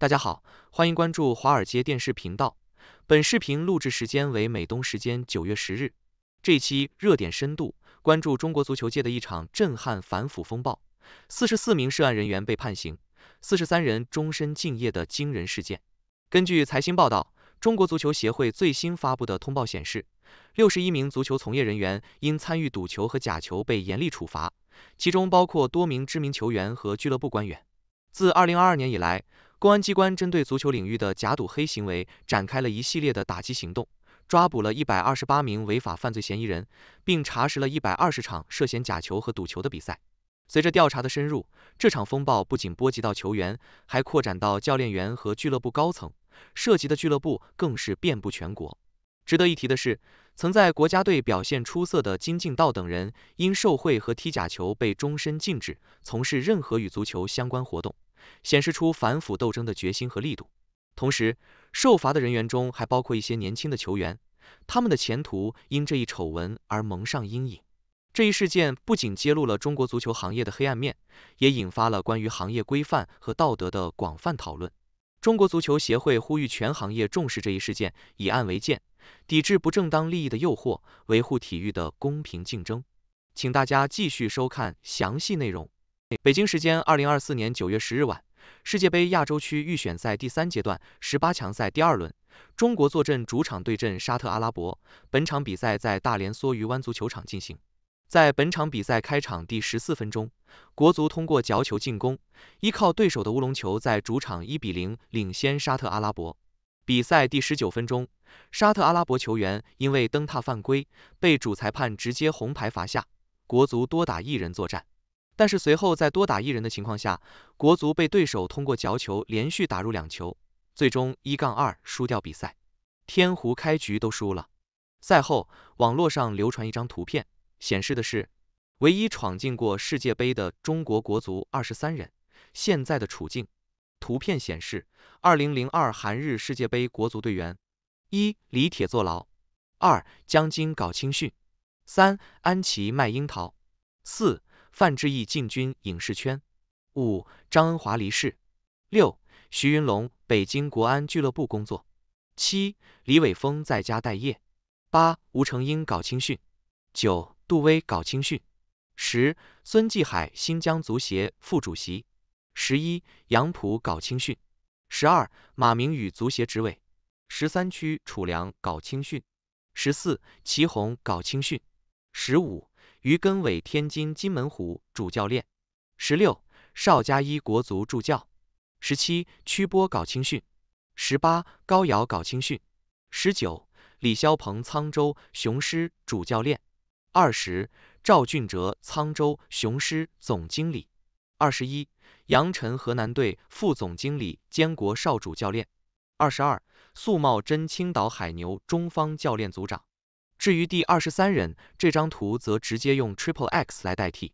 大家好，欢迎关注华尔街电视频道。本视频录制时间为美东时间九月十日。这期热点深度关注中国足球界的一场震撼反腐风暴：四十四名涉案人员被判刑，四十三人终身敬业的惊人事件。根据财新报道，中国足球协会最新发布的通报显示，六十一名足球从业人员因参与赌球和假球被严厉处罚，其中包括多名知名球员和俱乐部官员。自二零二二年以来，公安机关针对足球领域的假赌黑行为展开了一系列的打击行动，抓捕了一百二十八名违法犯罪嫌疑人，并查实了一百二十场涉嫌假球和赌球的比赛。随着调查的深入，这场风暴不仅波及到球员，还扩展到教练员和俱乐部高层，涉及的俱乐部更是遍布全国。值得一提的是，曾在国家队表现出色的金敬道等人因受贿和踢假球被终身禁止从事任何与足球相关活动。显示出反腐斗争的决心和力度。同时，受罚的人员中还包括一些年轻的球员，他们的前途因这一丑闻而蒙上阴影。这一事件不仅揭露了中国足球行业的黑暗面，也引发了关于行业规范和道德的广泛讨论。中国足球协会呼吁全行业重视这一事件，以案为鉴，抵制不正当利益的诱惑，维护体育的公平竞争。请大家继续收看详细内容。北京时间二零二四年九月十日晚，世界杯亚洲区预选赛第三阶段十八强赛第二轮，中国坐镇主场对阵沙特阿拉伯。本场比赛在大连梭鱼湾足球场进行。在本场比赛开场第十四分钟，国足通过角球进攻，依靠对手的乌龙球在主场一比零领先沙特阿拉伯。比赛第十九分钟，沙特阿拉伯球员因为蹬踏犯规被主裁判直接红牌罚下，国足多打一人作战。但是随后在多打一人的情况下，国足被对手通过角球连续打入两球，最终一杠二输掉比赛。天湖开局都输了。赛后，网络上流传一张图片，显示的是唯一闯进过世界杯的中国国足二十三人现在的处境。图片显示，二零零二韩日世界杯国足队员：一李铁坐牢，二江津搞青训，三安琪卖樱桃，四。范志毅进军影视圈。五，张恩华离世。六，徐云龙北京国安俱乐部工作。七，李伟峰在家待业。八，吴成英搞青训。九，杜威搞青训。十，孙继海新疆足协副主席。十一，杨浦搞青训。十二，马明宇足协执委。十三，区楚良搞青训。十四，祁宏搞青训。十五。于根伟，天津金门虎主教练；十六，邵佳一，国足助教；十七，曲波搞青训；十八，高瑶搞青训；十九，李霄鹏，沧州雄狮主教练；二十，赵俊哲，沧州雄狮总经理；二十一，杨晨，河南队副总经理兼国少主教练；二十二，素茂臻，青岛海牛中方教练组长。至于第二十三人，这张图则直接用 triple X 来代替。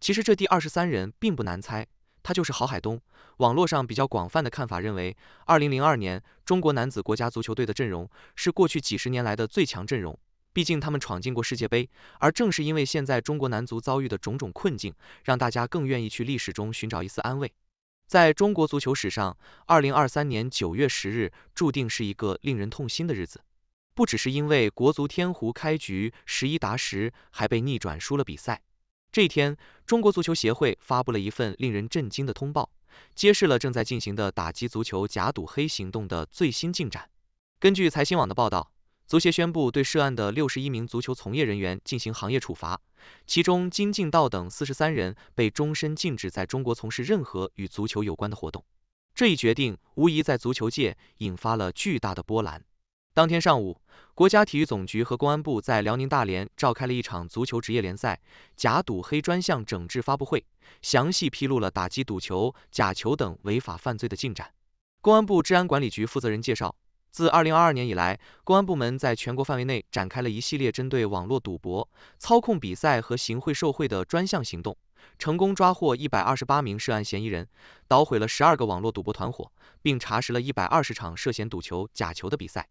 其实这第二十三人并不难猜，他就是郝海东。网络上比较广泛的看法认为，二零零二年中国男子国家足球队的阵容是过去几十年来的最强阵容，毕竟他们闯进过世界杯。而正是因为现在中国男足遭遇的种种困境，让大家更愿意去历史中寻找一丝安慰。在中国足球史上，二零二三年九月十日注定是一个令人痛心的日子。不只是因为国足天湖开局十一打十，还被逆转输了比赛。这一天，中国足球协会发布了一份令人震惊的通报，揭示了正在进行的打击足球假赌黑行动的最新进展。根据财新网的报道，足协宣布对涉案的六十一名足球从业人员进行行业处罚，其中金敬道等四十三人被终身禁止在中国从事任何与足球有关的活动。这一决定无疑在足球界引发了巨大的波澜。当天上午，国家体育总局和公安部在辽宁大连召开了一场足球职业联赛假赌黑专项整治发布会，详细披露了打击赌球、假球等违法犯罪的进展。公安部治安管理局负责人介绍，自2022年以来，公安部门在全国范围内展开了一系列针对网络赌博、操控比赛和行贿受贿的专项行动，成功抓获128名涉案嫌疑人，捣毁了12个网络赌博团伙，并查实了120场涉嫌赌球、假球的比赛。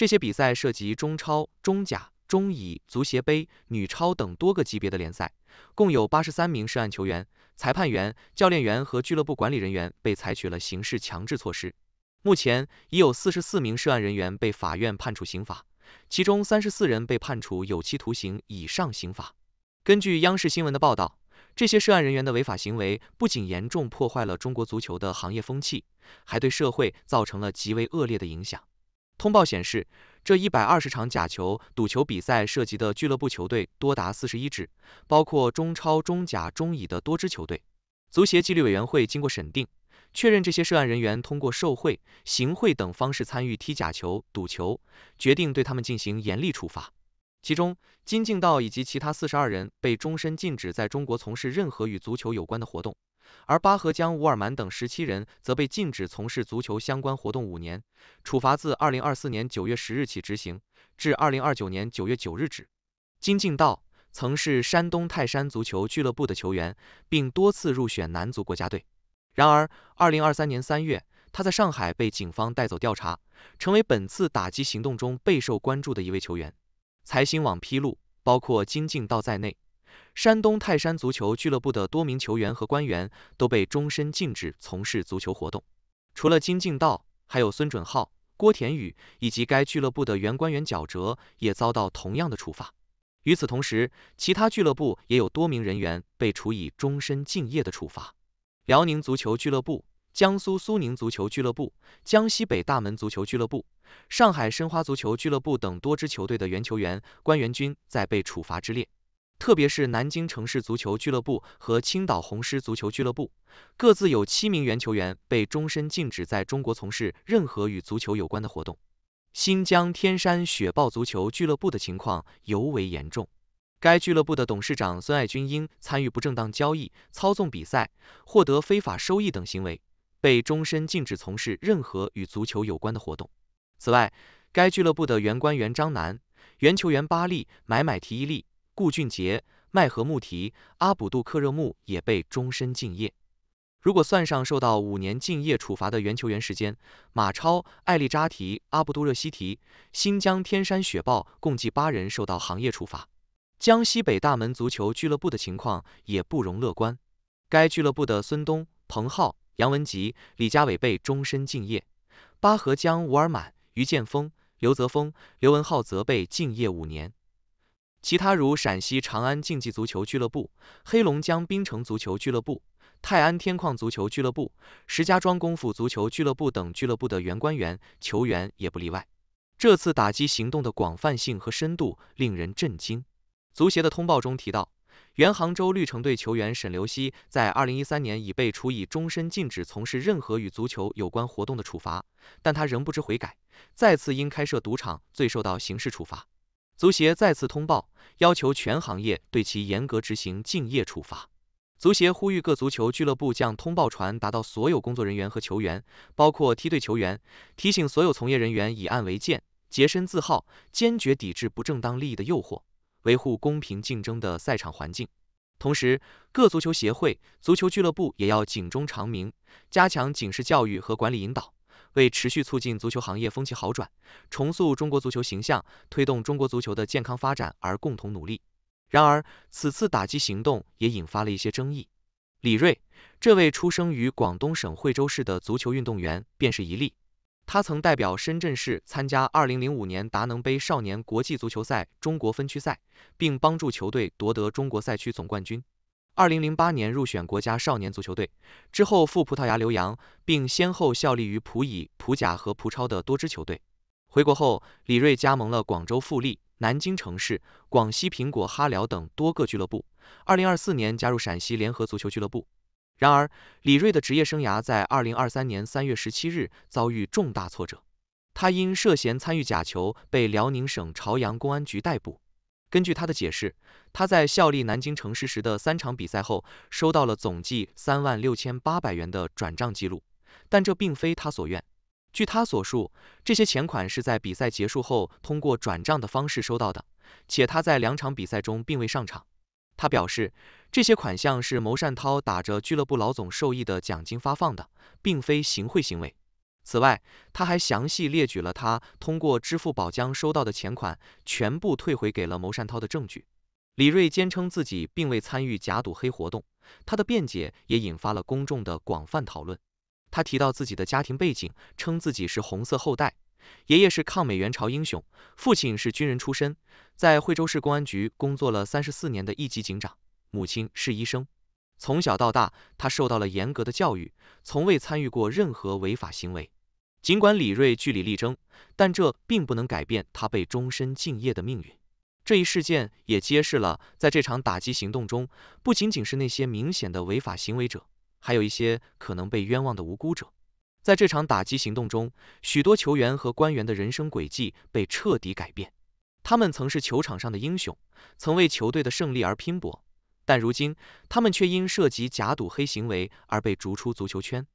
这些比赛涉及中超、中甲、中乙、足协杯、女超等多个级别的联赛，共有八十三名涉案球员、裁判员、教练员和俱乐部管理人员被采取了刑事强制措施。目前已有四十四名涉案人员被法院判处刑罚，其中三十四人被判处有期徒刑以上刑罚。根据央视新闻的报道，这些涉案人员的违法行为不仅严重破坏了中国足球的行业风气，还对社会造成了极为恶劣的影响。通报显示，这一百二十场假球赌球比赛涉及的俱乐部球队多达四十一支，包括中超、中甲、中乙的多支球队。足协纪律委员会经过审定，确认这些涉案人员通过受贿、行贿等方式参与踢假球、赌球，决定对他们进行严厉处罚。其中，金敬道以及其他四十二人被终身禁止在中国从事任何与足球有关的活动，而巴赫江、乌尔曼等十七人则被禁止从事足球相关活动五年，处罚自二零二四年九月十日起执行，至二零二九年九月九日止。金敬道曾是山东泰山足球俱乐部的球员，并多次入选男足国家队。然而，二零二三年三月，他在上海被警方带走调查，成为本次打击行动中备受关注的一位球员。财新网披露，包括金敬道在内，山东泰山足球俱乐部的多名球员和官员都被终身禁止从事足球活动。除了金敬道，还有孙准浩、郭田宇以及该俱乐部的原官员角哲也遭到同样的处罚。与此同时，其他俱乐部也有多名人员被处以终身禁业的处罚。辽宁足球俱乐部。江苏苏宁足球俱乐部、江西北大门足球俱乐部、上海申花足球俱乐部等多支球队的原球员关元均在被处罚之列。特别是南京城市足球俱乐部和青岛红狮足球俱乐部，各自有七名原球员被终身禁止在中国从事任何与足球有关的活动。新疆天山雪豹足球俱乐部的情况尤为严重，该俱乐部的董事长孙爱军因参与不正当交易、操纵比赛、获得非法收益等行为。被终身禁止从事任何与足球有关的活动。此外，该俱乐部的原官员张楠、原球员巴利、买买提伊利、顾俊杰、麦合木提、阿卜杜克热木也被终身禁业。如果算上受到五年禁业处罚的原球员时间，马超、艾利扎提、阿卜杜热西提、新疆天山雪豹共计八人受到行业处罚。江西北大门足球俱乐部的情况也不容乐观。该俱乐部的孙东、彭浩。杨文吉、李佳伟被终身禁业，巴河江、吴尔满、于建峰、刘泽峰、刘文浩则被禁业五年。其他如陕西长安竞技足球俱乐部、黑龙江冰城足球俱乐部、泰安天矿足球俱乐部、石家庄功夫足球俱乐部等俱乐部的原官员、球员也不例外。这次打击行动的广泛性和深度令人震惊。足协的通报中提到。原杭州绿城队球员沈流溪在二零一三年已被处以终身禁止从事任何与足球有关活动的处罚，但他仍不知悔改，再次因开设赌场罪受到刑事处罚。足协再次通报，要求全行业对其严格执行禁业处罚。足协呼吁各足球俱乐部将通报传达到所有工作人员和球员，包括梯队球员，提醒所有从业人员以案为鉴，洁身自好，坚决抵制不正当利益的诱惑。维护公平竞争的赛场环境，同时各足球协会、足球俱乐部也要警钟长鸣，加强警示教育和管理引导，为持续促进足球行业风气好转、重塑中国足球形象、推动中国足球的健康发展而共同努力。然而，此次打击行动也引发了一些争议。李锐，这位出生于广东省惠州市的足球运动员便是一例。他曾代表深圳市参加2005年达能杯少年国际足球赛中国分区赛，并帮助球队夺得中国赛区总冠军。2008年入选国家少年足球队，之后赴葡萄牙留洋，并先后效力于葡乙、葡甲和葡超的多支球队。回国后，李锐加盟了广州富力、南京城市、广西苹果哈辽等多个俱乐部。2024年加入陕西联合足球俱乐部。然而，李瑞的职业生涯在二零二三年三月十七日遭遇重大挫折。他因涉嫌参与假球被辽宁省朝阳公安局逮捕。根据他的解释，他在效力南京城市时的三场比赛后，收到了总计三万六千八百元的转账记录，但这并非他所愿。据他所述，这些钱款是在比赛结束后通过转账的方式收到的，且他在两场比赛中并未上场。他表示，这些款项是牟善涛打着俱乐部老总授意的奖金发放的，并非行贿行为。此外，他还详细列举了他通过支付宝将收到的钱款全部退回给了牟善涛的证据。李瑞坚称自己并未参与假赌黑活动，他的辩解也引发了公众的广泛讨论。他提到自己的家庭背景，称自己是红色后代。爷爷是抗美援朝英雄，父亲是军人出身，在惠州市公安局工作了三十四年的一级警长，母亲是医生。从小到大，他受到了严格的教育，从未参与过任何违法行为。尽管李瑞据理力争，但这并不能改变他被终身禁业的命运。这一事件也揭示了，在这场打击行动中，不仅仅是那些明显的违法行为者，还有一些可能被冤枉的无辜者。在这场打击行动中，许多球员和官员的人生轨迹被彻底改变。他们曾是球场上的英雄，曾为球队的胜利而拼搏，但如今他们却因涉及假赌黑行为而被逐出足球圈。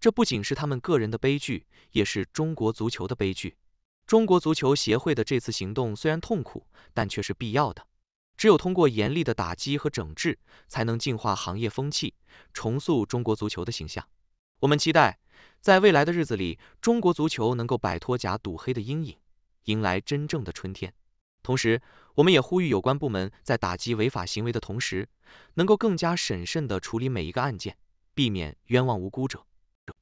这不仅是他们个人的悲剧，也是中国足球的悲剧。中国足球协会的这次行动虽然痛苦，但却是必要的。只有通过严厉的打击和整治，才能净化行业风气，重塑中国足球的形象。我们期待。在未来的日子里，中国足球能够摆脱假赌黑的阴影，迎来真正的春天。同时，我们也呼吁有关部门在打击违法行为的同时，能够更加审慎地处理每一个案件，避免冤枉无辜者。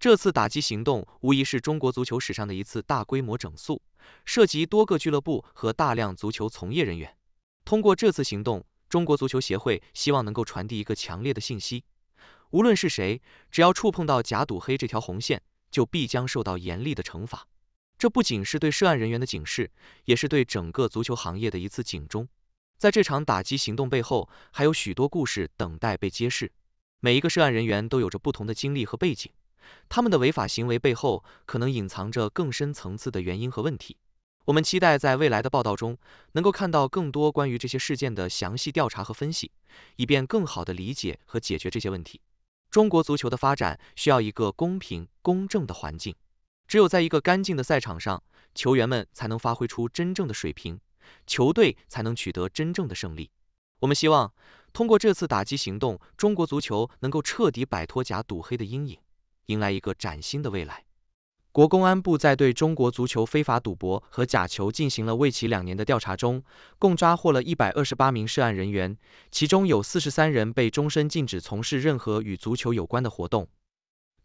这次打击行动无疑是中国足球史上的一次大规模整肃，涉及多个俱乐部和大量足球从业人员。通过这次行动，中国足球协会希望能够传递一个强烈的信息：无论是谁，只要触碰到假赌黑这条红线，就必将受到严厉的惩罚。这不仅是对涉案人员的警示，也是对整个足球行业的一次警钟。在这场打击行动背后，还有许多故事等待被揭示。每一个涉案人员都有着不同的经历和背景，他们的违法行为背后可能隐藏着更深层次的原因和问题。我们期待在未来的报道中，能够看到更多关于这些事件的详细调查和分析，以便更好地理解和解决这些问题。中国足球的发展需要一个公平公正的环境，只有在一个干净的赛场上，球员们才能发挥出真正的水平，球队才能取得真正的胜利。我们希望通过这次打击行动，中国足球能够彻底摆脱假赌黑的阴影，迎来一个崭新的未来。国公安部在对中国足球非法赌博和假球进行了为期两年的调查中，共抓获了一百二十八名涉案人员，其中有四十三人被终身禁止从事任何与足球有关的活动。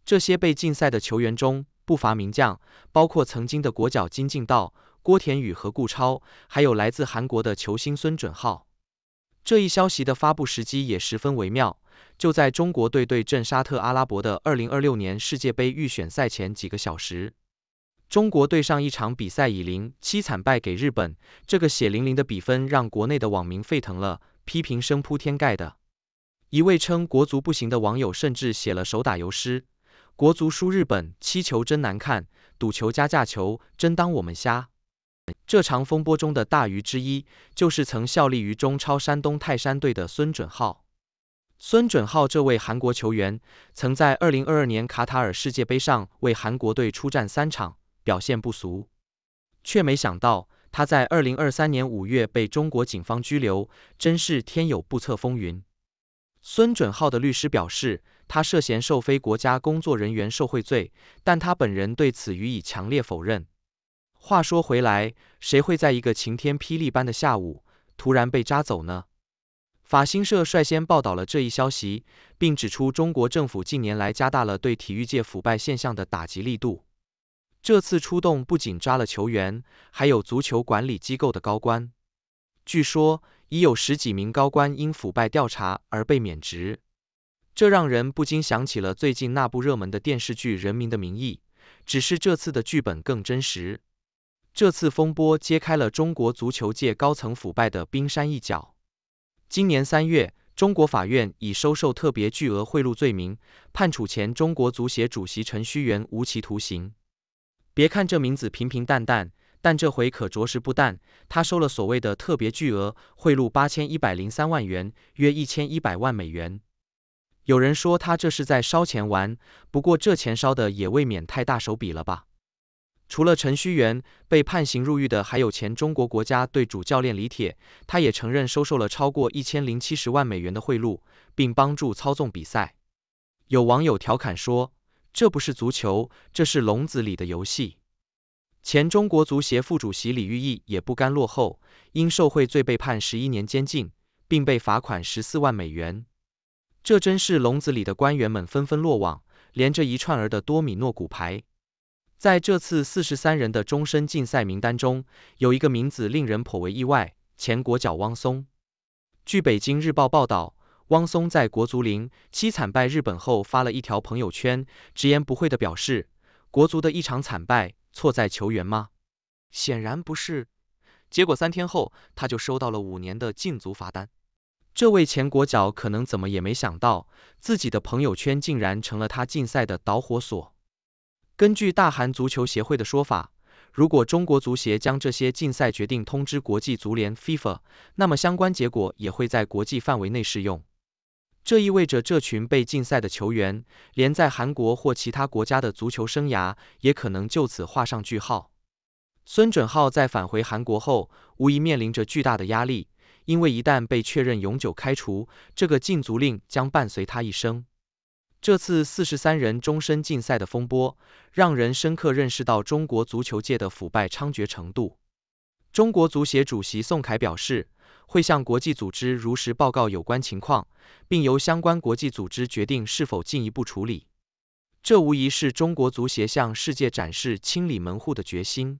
这些被禁赛的球员中不乏名将，包括曾经的国脚金敬道、郭田雨和顾超，还有来自韩国的球星孙准浩。这一消息的发布时机也十分微妙，就在中国队对阵沙特阿拉伯的二零二六年世界杯预选赛前几个小时。中国队上一场比赛以零七惨败给日本，这个血淋淋的比分让国内的网民沸腾了，批评声铺天盖的。一位称国足不行的网友甚至写了手打油诗：“国足输日本，七球真难看，赌球加价球，真当我们瞎。”这场风波中的大鱼之一，就是曾效力于中超山东泰山队的孙准浩。孙准浩这位韩国球员，曾在2022年卡塔尔世界杯上为韩国队出战三场，表现不俗。却没想到他在2023年5月被中国警方拘留，真是天有不测风云。孙准浩的律师表示，他涉嫌受非国家工作人员受贿罪，但他本人对此予以强烈否认。话说回来，谁会在一个晴天霹雳般的下午突然被扎走呢？法新社率先报道了这一消息，并指出中国政府近年来加大了对体育界腐败现象的打击力度。这次出动不仅抓了球员，还有足球管理机构的高官。据说已有十几名高官因腐败调查而被免职，这让人不禁想起了最近那部热门的电视剧《人民的名义》，只是这次的剧本更真实。这次风波揭开了中国足球界高层腐败的冰山一角。今年三月，中国法院以收受特别巨额贿赂罪名，判处前中国足协主席陈戌源无期徒刑。别看这名字平平淡淡，但这回可着实不淡。他收了所谓的特别巨额贿赂八千一百零三万元，约一千一百万美元。有人说他这是在烧钱玩，不过这钱烧的也未免太大手笔了吧。除了陈戌源被判刑入狱的还有前中国国家队主教练李铁，他也承认收受了超过一千零七十万美元的贿赂，并帮助操纵比赛。有网友调侃说：“这不是足球，这是笼子里的游戏。”前中国足协副主席李玉毅也不甘落后，因受贿罪被判十一年监禁，并被罚款十四万美元。这真是笼子里的官员们纷纷落网，连着一串儿的多米诺骨牌。在这次四十三人的终身禁赛名单中，有一个名字令人颇为意外，前国脚汪松。据《北京日报》报道，汪松在国足零七惨败日本后，发了一条朋友圈，直言不讳的表示：“国足的一场惨败，错在球员吗？”显然不是。结果三天后，他就收到了五年的禁足罚单。这位前国脚可能怎么也没想到，自己的朋友圈竟然成了他禁赛的导火索。根据大韩足球协会的说法，如果中国足协将这些禁赛决定通知国际足联 FIFA，那么相关结果也会在国际范围内适用。这意味着这群被禁赛的球员，连在韩国或其他国家的足球生涯也可能就此画上句号。孙准浩在返回韩国后，无疑面临着巨大的压力，因为一旦被确认永久开除，这个禁足令将伴随他一生。这次四十三人终身禁赛的风波，让人深刻认识到中国足球界的腐败猖獗程度。中国足协主席宋凯表示，会向国际组织如实报告有关情况，并由相关国际组织决定是否进一步处理。这无疑是中国足协向世界展示清理门户的决心。